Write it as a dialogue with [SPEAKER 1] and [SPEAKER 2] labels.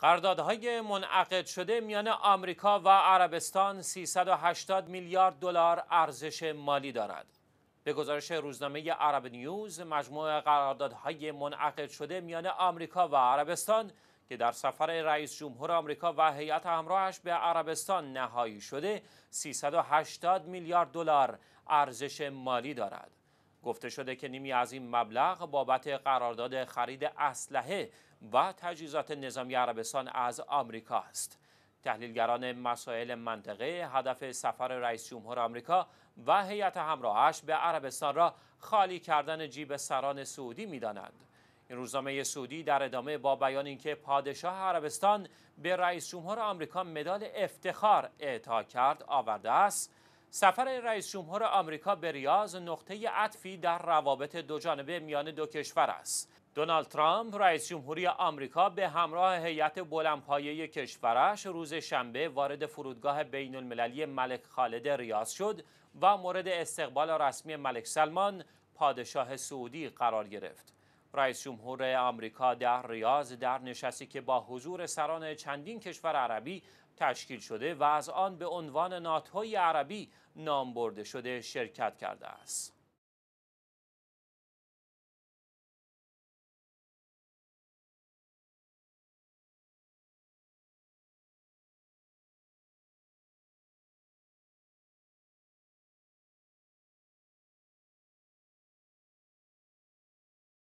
[SPEAKER 1] قراردادهای منعقد شده میان آمریکا و عربستان 380 میلیارد دلار ارزش مالی دارد. به گزارش روزنامه عرب نیوز مجموع قراردادهای منعقد شده میان آمریکا و عربستان که در سفر رئیس جمهور آمریکا و هیئت همراهش به عربستان نهایی شده 380 میلیارد دلار ارزش مالی دارد. گفته شده که نیمی از این مبلغ بابت قرارداد خرید اسلحه و تجهیزات نظامی عربستان از آمریکا است. تحلیلگران مسائل منطقه هدف سفر رئیس جمهور آمریکا و هیئت همراهش به عربستان را خالی کردن جیب سران سعودی میدانند. این روزنامه سعودی در ادامه با بیان اینکه پادشاه عربستان به رئیس جمهور آمریکا مدال افتخار اعطا کرد آورده است سفر رئیس جمهور آمریکا به ریاض نقطه عطفی در روابط دو جانبه میان دو کشور است. دونالد ترامپ رئیس جمهوری آمریکا به همراه هیئت بلندپایه کشورش روز شنبه وارد فرودگاه بین المللی ملک خالد ریاض شد و مورد استقبال رسمی ملک سلمان پادشاه سعودی قرار گرفت. رئیس جمهور آمریکا در ریاض در نشستی که با حضور سران چندین کشور عربی تشکیل شده و از آن به عنوان ناتوی عربی نام برده شده شرکت کرده است.